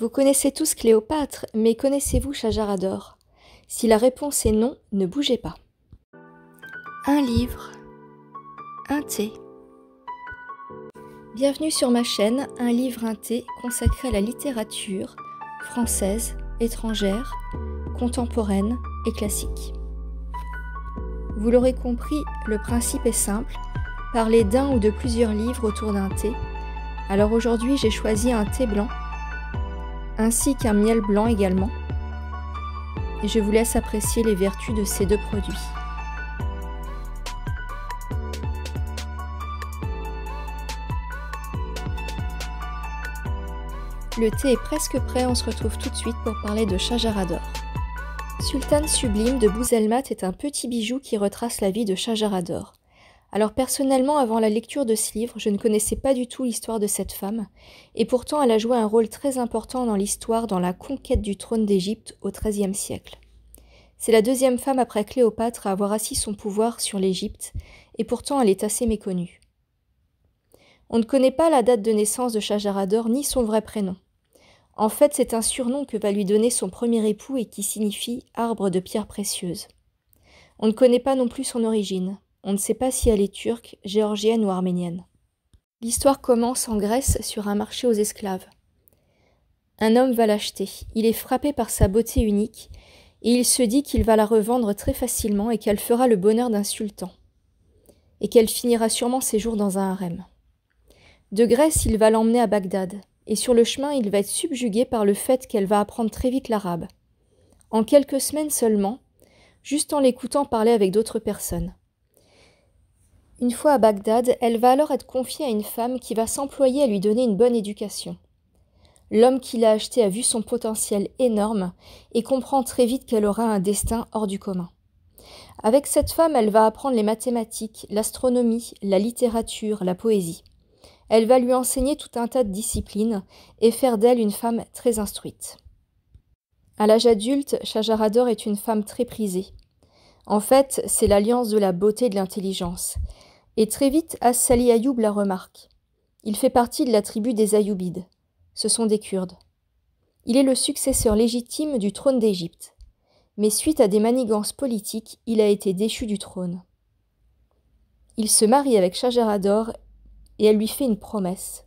Vous connaissez tous Cléopâtre, mais connaissez-vous Chajarador Si la réponse est non, ne bougez pas. Un livre, un thé. Bienvenue sur ma chaîne Un livre, un thé consacré à la littérature française, étrangère, contemporaine et classique. Vous l'aurez compris, le principe est simple, parler d'un ou de plusieurs livres autour d'un thé. Alors aujourd'hui j'ai choisi un thé blanc ainsi qu'un miel blanc également. Et je vous laisse apprécier les vertus de ces deux produits. Le thé est presque prêt, on se retrouve tout de suite pour parler de Chajarador. Sultane Sublime de Bouzelmat est un petit bijou qui retrace la vie de Chajarador. Alors personnellement, avant la lecture de ce livre, je ne connaissais pas du tout l'histoire de cette femme, et pourtant elle a joué un rôle très important dans l'histoire dans la conquête du trône d'Égypte au XIIIe siècle. C'est la deuxième femme après Cléopâtre à avoir assis son pouvoir sur l'Égypte, et pourtant elle est assez méconnue. On ne connaît pas la date de naissance de Chajarador ni son vrai prénom. En fait, c'est un surnom que va lui donner son premier époux et qui signifie arbre de pierre précieuse. On ne connaît pas non plus son origine. On ne sait pas si elle est turque, géorgienne ou arménienne. L'histoire commence en Grèce sur un marché aux esclaves. Un homme va l'acheter, il est frappé par sa beauté unique, et il se dit qu'il va la revendre très facilement et qu'elle fera le bonheur d'un sultan, et qu'elle finira sûrement ses jours dans un harem. De Grèce, il va l'emmener à Bagdad, et sur le chemin, il va être subjugué par le fait qu'elle va apprendre très vite l'arabe. En quelques semaines seulement, juste en l'écoutant parler avec d'autres personnes. Une fois à Bagdad, elle va alors être confiée à une femme qui va s'employer à lui donner une bonne éducation. L'homme qui l'a achetée a vu son potentiel énorme et comprend très vite qu'elle aura un destin hors du commun. Avec cette femme, elle va apprendre les mathématiques, l'astronomie, la littérature, la poésie. Elle va lui enseigner tout un tas de disciplines et faire d'elle une femme très instruite. À l'âge adulte, Chajarador est une femme très prisée. En fait, c'est l'alliance de la beauté et de l'intelligence. Et très vite, As-Sali Ayoub la remarque. Il fait partie de la tribu des Ayoubides. Ce sont des Kurdes. Il est le successeur légitime du trône d'Égypte. Mais suite à des manigances politiques, il a été déchu du trône. Il se marie avec ador et elle lui fait une promesse.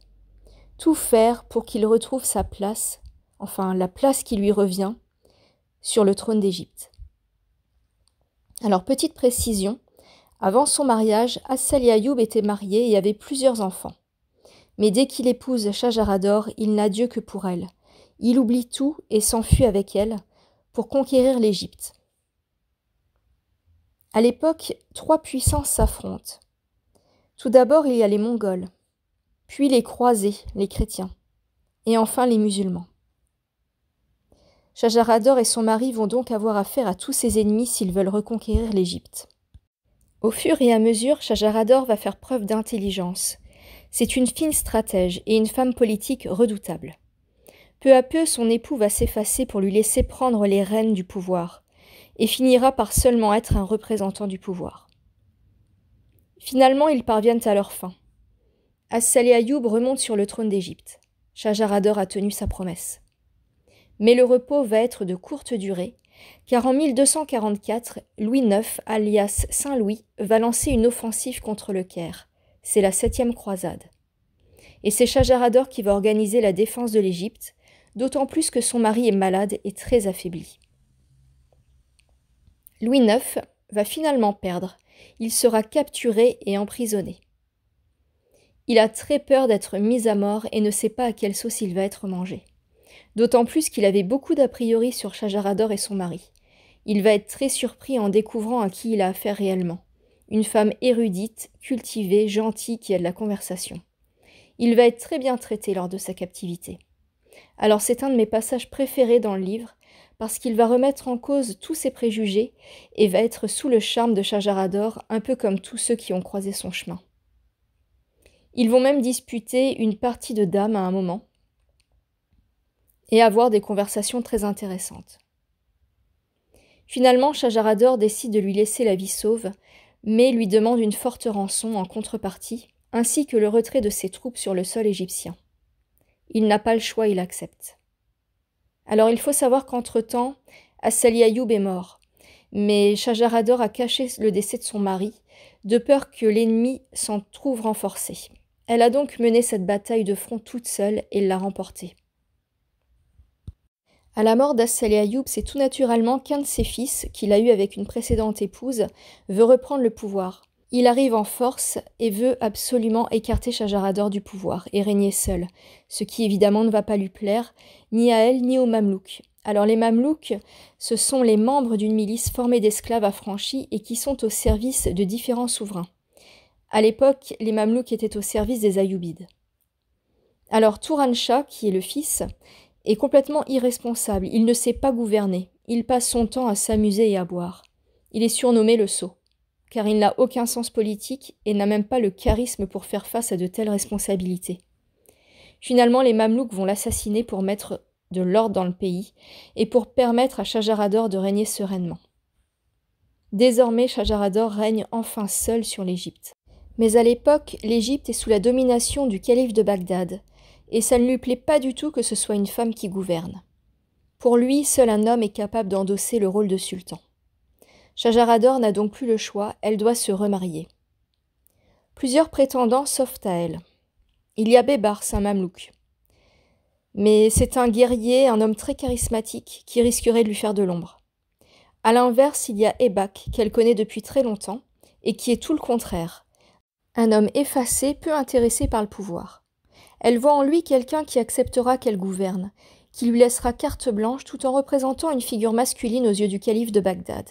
Tout faire pour qu'il retrouve sa place, enfin la place qui lui revient, sur le trône d'Égypte. Alors petite précision, avant son mariage, Assal Yayoub était marié et avait plusieurs enfants. Mais dès qu'il épouse Chajarador, il n'a Dieu que pour elle. Il oublie tout et s'enfuit avec elle pour conquérir l'Égypte. À l'époque, trois puissances s'affrontent. Tout d'abord, il y a les Mongols, puis les croisés, les chrétiens, et enfin les musulmans. Shajarador et son mari vont donc avoir affaire à tous ses ennemis s'ils veulent reconquérir l'Égypte. Au fur et à mesure, Chajarador va faire preuve d'intelligence. C'est une fine stratège et une femme politique redoutable. Peu à peu, son époux va s'effacer pour lui laisser prendre les rênes du pouvoir, et finira par seulement être un représentant du pouvoir. Finalement, ils parviennent à leur fin. et Ayoub remonte sur le trône d'Égypte. Chajarador a tenu sa promesse. Mais le repos va être de courte durée, car en 1244, Louis IX, alias Saint-Louis, va lancer une offensive contre le Caire. C'est la septième croisade. Et c'est Chajarador qui va organiser la défense de l'Égypte, d'autant plus que son mari est malade et très affaibli. Louis IX va finalement perdre. Il sera capturé et emprisonné. Il a très peur d'être mis à mort et ne sait pas à quelle sauce il va être mangé d'autant plus qu'il avait beaucoup d'a priori sur Chajarador et son mari. Il va être très surpris en découvrant à qui il a affaire réellement. Une femme érudite, cultivée, gentille qui a de la conversation. Il va être très bien traité lors de sa captivité. Alors c'est un de mes passages préférés dans le livre, parce qu'il va remettre en cause tous ses préjugés et va être sous le charme de Chajarador, un peu comme tous ceux qui ont croisé son chemin. Ils vont même disputer une partie de dames à un moment, et avoir des conversations très intéressantes. Finalement, Chajarador décide de lui laisser la vie sauve, mais lui demande une forte rançon en contrepartie, ainsi que le retrait de ses troupes sur le sol égyptien. Il n'a pas le choix, il accepte. Alors il faut savoir qu'entre-temps, Assali est mort, mais Chajarador a caché le décès de son mari, de peur que l'ennemi s'en trouve renforcé. Elle a donc mené cette bataille de front toute seule et l'a remportée. À la mort et Ayoub, c'est tout naturellement qu'un de ses fils, qu'il a eu avec une précédente épouse, veut reprendre le pouvoir. Il arrive en force et veut absolument écarter Chajarador du pouvoir et régner seul, ce qui évidemment ne va pas lui plaire, ni à elle ni aux Mamelouks. Alors les Mamelouks, ce sont les membres d'une milice formée d'esclaves affranchis et qui sont au service de différents souverains. À l'époque, les Mamelouks étaient au service des Ayoubides. Alors Shah, qui est le fils, est complètement irresponsable, il ne sait pas gouverner, il passe son temps à s'amuser et à boire. Il est surnommé le sot, car il n'a aucun sens politique et n'a même pas le charisme pour faire face à de telles responsabilités. Finalement, les Mamelouks vont l'assassiner pour mettre de l'ordre dans le pays et pour permettre à Chajarador de régner sereinement. Désormais, Chajarador règne enfin seul sur l'Égypte. Mais à l'époque, l'Égypte est sous la domination du calife de Bagdad, et ça ne lui plaît pas du tout que ce soit une femme qui gouverne. Pour lui, seul un homme est capable d'endosser le rôle de sultan. Shajarador n'a donc plus le choix, elle doit se remarier. Plusieurs prétendants s'offrent à elle. Il y a Bébars, un mamelouk. Mais c'est un guerrier, un homme très charismatique, qui risquerait de lui faire de l'ombre. À l'inverse, il y a Ebak, qu'elle connaît depuis très longtemps, et qui est tout le contraire. Un homme effacé, peu intéressé par le pouvoir. Elle voit en lui quelqu'un qui acceptera qu'elle gouverne, qui lui laissera carte blanche tout en représentant une figure masculine aux yeux du calife de Bagdad.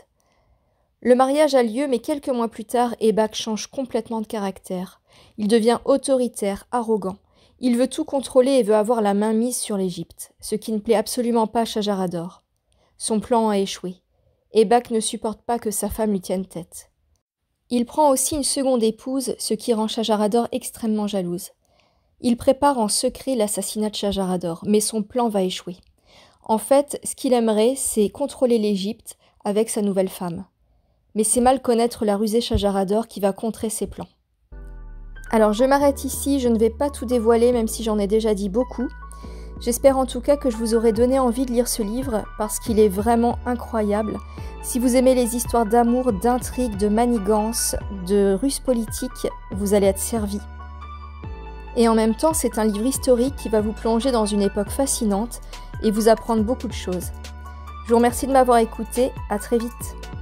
Le mariage a lieu, mais quelques mois plus tard, Ebak change complètement de caractère. Il devient autoritaire, arrogant. Il veut tout contrôler et veut avoir la main mise sur l'Égypte, ce qui ne plaît absolument pas à Shajarador. Son plan a échoué. Ebak ne supporte pas que sa femme lui tienne tête. Il prend aussi une seconde épouse, ce qui rend Shajarador extrêmement jalouse. Il prépare en secret l'assassinat de Chajarador, mais son plan va échouer. En fait, ce qu'il aimerait, c'est contrôler l'Égypte avec sa nouvelle femme. Mais c'est mal connaître la rusée Chajarador qui va contrer ses plans. Alors je m'arrête ici, je ne vais pas tout dévoiler même si j'en ai déjà dit beaucoup. J'espère en tout cas que je vous aurai donné envie de lire ce livre parce qu'il est vraiment incroyable. Si vous aimez les histoires d'amour, d'intrigue, de manigance, de ruse politique, vous allez être servi et en même temps c'est un livre historique qui va vous plonger dans une époque fascinante et vous apprendre beaucoup de choses. Je vous remercie de m'avoir écouté, à très vite.